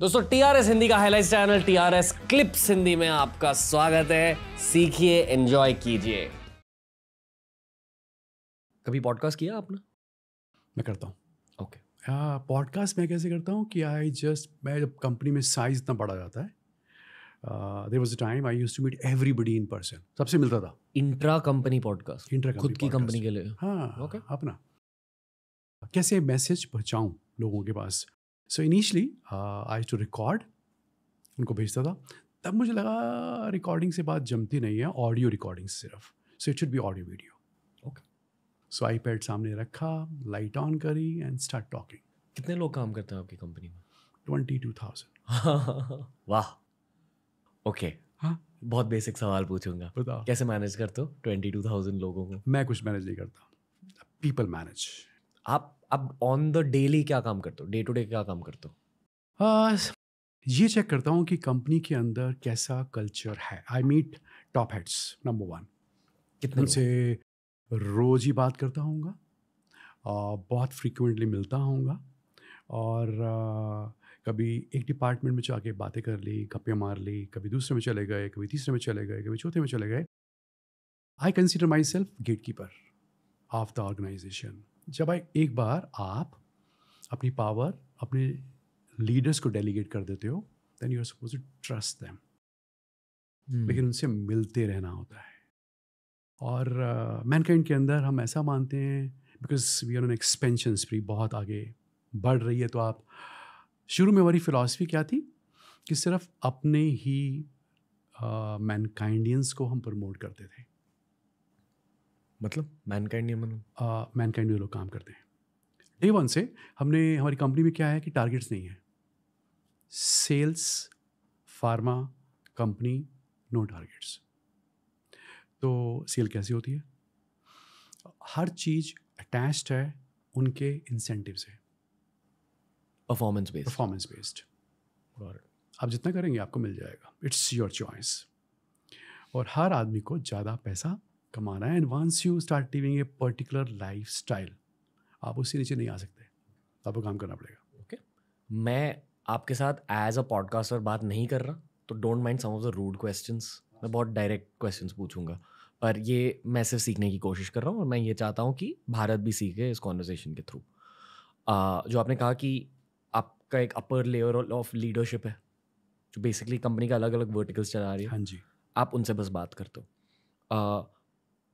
दोस्तों टीआरएस हिंदी का highlight channel TRS clips Hindi में आपका स्वागत है सीखिए एंजॉय कीजिए कभी पॉडकास्ट किया आपने मैं करता हूँ ओके okay. पॉडकास्ट मैं कैसे करता हूँ कि आई जस्ट मैं जब कंपनी में साइज इतना बड़ा जाता है there was a time I use to meet everybody in person सबसे मिलता था इंट्रा कंपनी पॉडकास्ट इंट्रा खुद की कंपनी के लिए हाँ ओके okay. अपना कैसे मैसेज पहुँचाऊँ लोगों के पास so initially I to record उनको भेजता था तब मुझे लगा रिकॉर्डिंग से बात जमती नहीं है ऑडियो रिकॉर्डिंग सिर्फ so it should be audio video okay so iPad सामने रखा लाइट ऑन करी एंड स्टार्ट टॉकिंग कितने लोग काम करते हैं आपकी कंपनी में ट्वेंटी टू थाउजेंड वाह ओके हाँ। बहुत बेसिक सवाल पूछूंगा बताओ कैसे मैनेज करते हो ट्वेंटी टू थाउजेंड लोगों को मैं कुछ मैनेज नहीं करता पीपल मैनेज आप अब ऑन द डेली क्या काम करते हो डे टू डे क्या काम करते हो ये चेक करता हूँ कि कंपनी के अंदर कैसा कल्चर है I meet top heads number one कितने से रोज ही बात करता हूँ बहुत फ्रिक्वेंटली मिलता हूँ और कभी एक डिपार्टमेंट में जाके बातें कर ली गप्पे मार ली कभी दूसरे में चले गए कभी तीसरे में चले गए कभी चौथे में चले गए I consider myself gatekeeper of the organisation जब एक बार आप अपनी पावर अपने लीडर्स को डेलीगेट कर देते हो then you are suppose to trust them लेकिन उनसे मिलते रहना होता है और मैनकाइंड uh, के अंदर हम ऐसा मानते हैं because we are an expansion spree बहुत आगे बढ़ रही है तो आप शुरू में हमारी फ़िलासफ़ी क्या थी कि सिर्फ अपने ही मैनकाइंडियंस uh, को हम प्रमोट करते थे मतलब मैनकाइंड मैनकाइंड में लोग काम करते हैं डे वन से हमने हमारी कंपनी में क्या है कि टारगेट्स नहीं है sales pharma company no targets तो सेल कैसी होती है हर चीज़ अटैच्ड है उनके इंसेंटिव से परफॉर्मेंस बेस्ड परफॉर्मेंस बेस्ड और आप जितना करेंगे आपको मिल जाएगा इट्स योर चॉइस और हर आदमी को ज़्यादा पैसा कमाना है and once you start living a particular life आप उससे नीचे नहीं आ सकते आपको काम करना पड़ेगा ओके okay. मैं आपके साथ एज अ पॉडकास्टर बात नहीं कर रहा तो don't mind some of the rude questions मैं बहुत डायरेक्ट क्वेश्चन पूछूंगा पर ये मैं सिर्फ सीखने की कोशिश कर रहा हूँ और मैं ये चाहता हूँ कि भारत भी सीखे इस कॉन्वर्जेसन के थ्रू जो आपने कहा कि आपका एक अपर लेयर ऑफ लीडरशिप है जो बेसिकली कंपनी का अलग अलग वर्टिकल्स चला रही है हाँ जी आप उनसे बस बात करते हो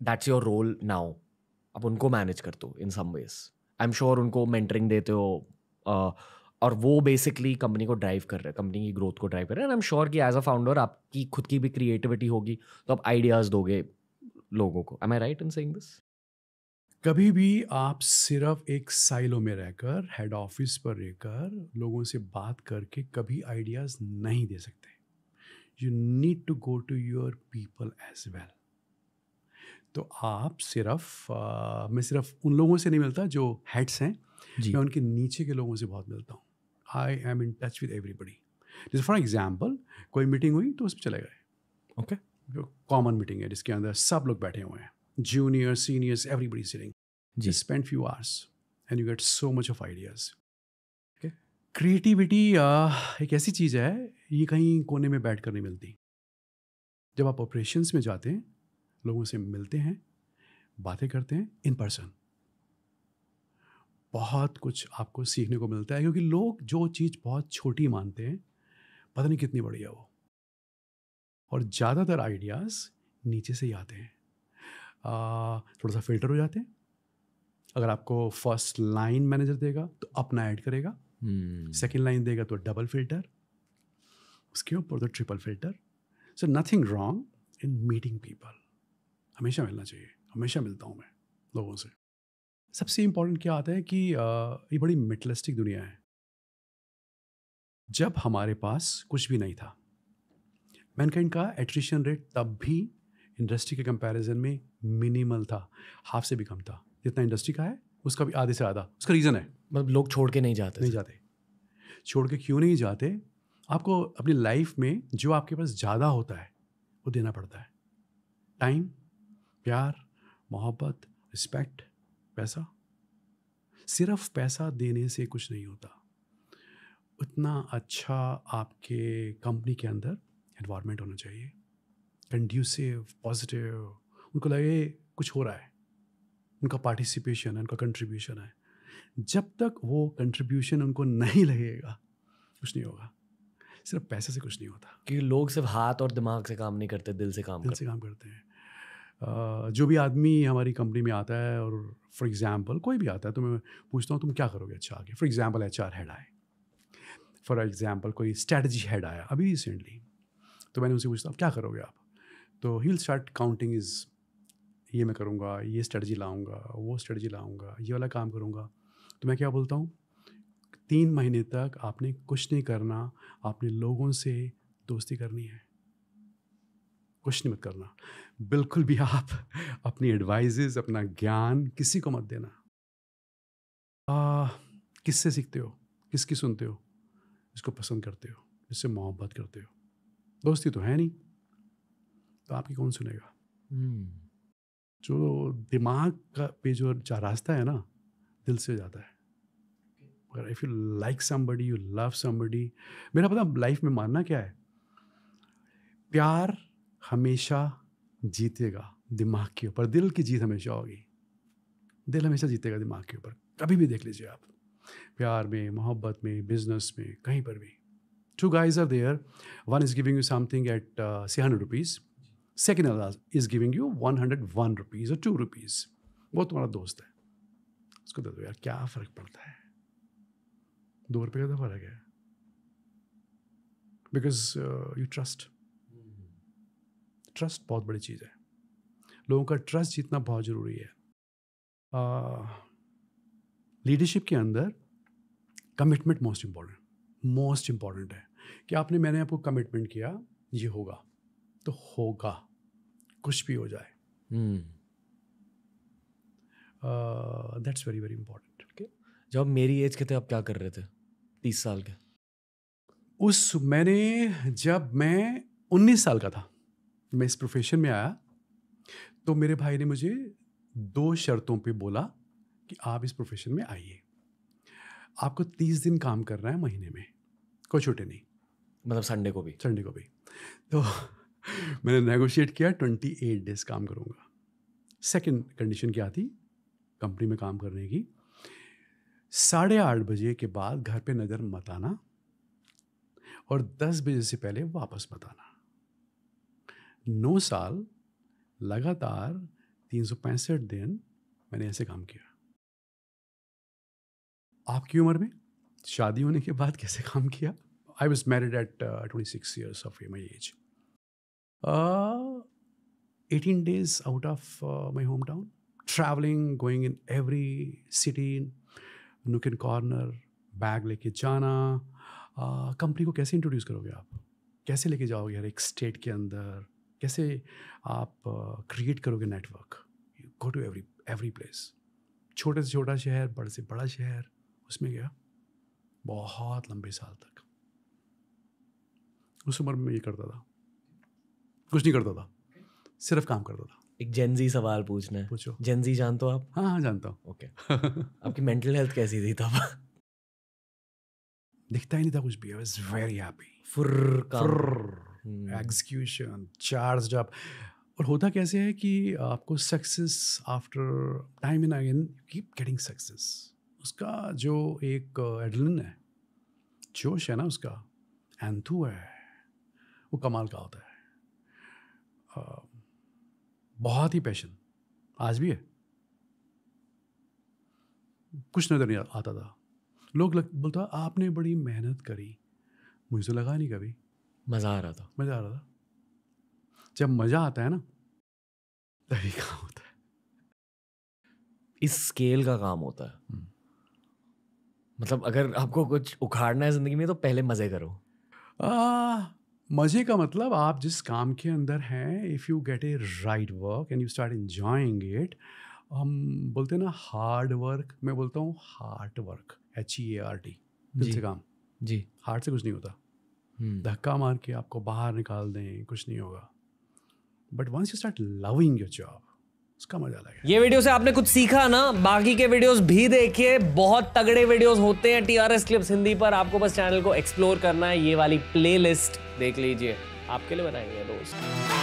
दैट्स योर रोल नाउ आप उनको मैनेज कर दो in some ways I am sure उनको मेंटरिंग देते हो और वो बेसिकली कंपनी को ड्राइव कर रहे हैं कंपनी की ग्रोथ को ड्राइव कर रहे हैं आई एम श्योर कि एज अ फाउंडर आपकी खुद की भी क्रिएटिविटी होगी तो आप आइडियाज़ दोगे लोगों को I right in saying this कभी भी आप सिर्फ एक साइलो में रहकर हेड ऑफिस पर रहकर लोगों से बात करके कभी आइडियाज़ नहीं दे सकते you need to go to your people as well तो आप सिर्फ आ, मैं सिर्फ उन लोगों से नहीं मिलता जो हेड्स हैं मैं उनके नीचे के लोगों से बहुत मिलता हूँ I am in touch with everybody जैसे फॉर एग्जाम्पल कोई मीटिंग हुई तो उसमें चले गए ओके जो कॉमन मीटिंग है जिसके अंदर सब लोग बैठे हुए हैं जूनियर सीनियर्स एवरीबडी सिटिंग जी spend few hours and you get so much of ideas creativity एक ऐसी चीज़ है ये कहीं कोने में बैठ कर नहीं मिलती जब आप ऑपरेशंस में जाते हैं लोगों से मिलते हैं बातें करते हैं इन पर्सन बहुत कुछ आपको सीखने को मिलता है क्योंकि लोग जो चीज़ बहुत छोटी मानते हैं पता नहीं कितनी बड़ी है वो और ज़्यादातर आइडियाज़ नीचे से ही आते हैं आ, थोड़ा सा फिल्टर हो जाते हैं अगर आपको फर्स्ट लाइन मैनेजर देगा तो अपना ऐड करेगा सेकेंड hmm. लाइन देगा तो डबल फिल्टर उसके ऊपर तो triple filter so nothing wrong in meeting people हमेशा मिलना चाहिए हमेशा मिलता हूँ मैं लोगों से सबसे इम्पोर्टेंट क्या आता है कि ये बड़ी मेटलिस्टिक दुनिया है जब हमारे पास कुछ भी नहीं था मैनकाइंड का एट्रिशन रेट तब भी इंडस्ट्री के कंपैरिजन में मिनिमल था हाफ से भी कम था जितना इंडस्ट्री का है उसका भी आधे से आधा उसका रीज़न है मतलब लोग छोड़ के नहीं जाते नहीं जाते छोड़ के क्यों नहीं जाते आपको अपनी लाइफ में जो आपके पास ज़्यादा होता है वो देना पड़ता है टाइम प्यार मोहब्बत रिस्पेक्ट पैसा सिर्फ पैसा देने से कुछ नहीं होता उतना अच्छा आपके कंपनी के अंदर इन्वायरमेंट होना चाहिए कंड्यूसिव पॉजिटिव उनको लगे कुछ हो रहा है उनका पार्टिसिपेशन है उनका कंट्रीब्यूशन है जब तक वो कंट्रीब्यूशन उनको नहीं लगेगा कुछ नहीं होगा सिर्फ पैसे से कुछ नहीं होता क्योंकि लोग सिर्फ हाथ और दिमाग से काम नहीं करते दिल से काम दिल करते। से काम करते हैं जो भी आदमी हमारी कंपनी में आता है और फॉर एग्ज़ाम्पल कोई भी आता है तो मैं पूछता हूँ तुम क्या करोगे अच्छा आगे for example H R head आए फॉर एग्ज़ाम्पल कोई स्ट्रेटजी हेड आया अभी रिसेंटली तो मैंने उसे पूछता हूँ क्या करोगे आप तो he will start counting is ये मैं करूँगा ये स्ट्रेटजी लाऊँगा वो स्ट्रेटजी लाऊँगा ये वाला काम करूँगा तो मैं क्या बोलता हूँ तीन महीने तक आपने कुछ नहीं करना आपने लोगों से दोस्ती करनी है नहीं मत करना बिल्कुल भी आप अपनी एडवाइज अपना ज्ञान किसी को मत देना किससे सीखते हो किसकी सुनते हो इसको पसंद करते हो इससे मोहब्बत करते हो दोस्ती तो है नहीं तो आपकी कौन सुनेगा hmm. जो दिमाग का पे जो रास्ता है ना दिल से जाता है अगर if you like somebody you love somebody मेरा पता लाइफ में मानना क्या है प्यार हमेशा जीतेगा दिमाग के ऊपर दिल की जीत हमेशा होगी दिल हमेशा जीतेगा दिमाग के ऊपर कभी भी देख लीजिए आप प्यार में मोहब्बत में बिजनेस में कहीं पर भी two guys are there one is giving you something at say hundred rupees second is giving you one hundred one rupees और टू रुपीज़ वो तुम्हारा दोस्त है उसको दे दो यार क्या फर्क पड़ता है दो रुपये का तो फर्क है बिकॉज यू ट्रस्ट ट्रस्ट बहुत बड़ी चीज़ है लोगों का ट्रस्ट जीतना बहुत ज़रूरी है लीडरशिप के अंदर commitment most important most important है कि आपने मैंने आपको कमिटमेंट किया ये होगा तो होगा कुछ भी हो जाए दैट्स वेरी वेरी इंपॉर्टेंट जब मेरी एज के थे आप क्या कर रहे थे तीस साल के उस मैंने जब मैं उन्नीस साल का था मैं इस प्रोफेशन में आया तो मेरे भाई ने मुझे दो शर्तों पे बोला कि आप इस प्रोफेशन में आइए आपको तीस दिन काम करना है महीने में कोई छोटे नहीं मतलब संडे को भी संडे को भी तो मैंने नेगोशिएट किया ट्वेंटी एट डेज काम करूँगा सेकंड कंडीशन क्या थी कंपनी में काम करने की साढ़े आठ बजे के बाद घर पे नज़र मत आना और दस बजे से पहले वापस मत आना नौ साल लगातार तीन सौ पैंसठ दिन मैंने ऐसे काम किया आपकी उम्र में शादी होने के बाद कैसे काम किया I was married at twenty six years of my age eighteen days out of my hometown travelling going in every city nook in corner bag लेके जाना कंपनी uh, को कैसे इंट्रोड्यूस करोगे आप कैसे लेके जाओगे हर एक स्टेट के अंदर कैसे आप क्रिएट करोगे network you go to every every place छोटे से छोटा शहर बड़े से बड़ा शहर उसमें गया बहुत लंबे साल तक उस उम्र में ये करता था कुछ नहीं करता था सिर्फ काम करता था एक जेंजी सवाल पूछना है पूछो जेंजी जानते हो आप हाँ हाँ जानता हूँ ओके okay. आपकी मेंटल हेल्थ कैसी थी तब दिखता ही नहीं था कुछ भी I was very happy for execution charge up और होता कैसे है कि आपको success after time and again keep getting success उसका जो एक एडलिन है जोश है ना उसका एंथू है वो कमाल का होता है बहुत ही पैशन आज भी है कुछ नज़र नहीं आता था लोग लग, बोलता आपने बड़ी मेहनत करी मुझे तो लगा नहीं कभी मज़ा आ रहा था मज़ा आ रहा था जब मज़ा आता है ना तभी काम होता है इस स्केल का काम होता है हम्म। मतलब अगर आपको कुछ उखाड़ना है ज़िंदगी में तो पहले मज़े करो मज़े का मतलब आप जिस काम के अंदर हैं if you get a right work and you start enjoying it हम बोलते हैं ना हार्ड वर्क मैं बोलता हूँ heart work H E A R T दिल काम जी हार्ड से कुछ नहीं होता हम्म। धक्का मार के आपको बाहर निकाल दें कुछ नहीं होगा but once you start loving your job उसका मजा अलग ये वीडियो से आपने कुछ सीखा ना बाकी के वीडियोस भी देखिए बहुत तगड़े वीडियोस होते हैं टीआरएस क्लिप्स हिंदी पर आपको बस चैनल को एक्सप्लोर करना है ये वाली प्लेलिस्ट देख लीजिए आपके लिए बनाएंगे दोस्त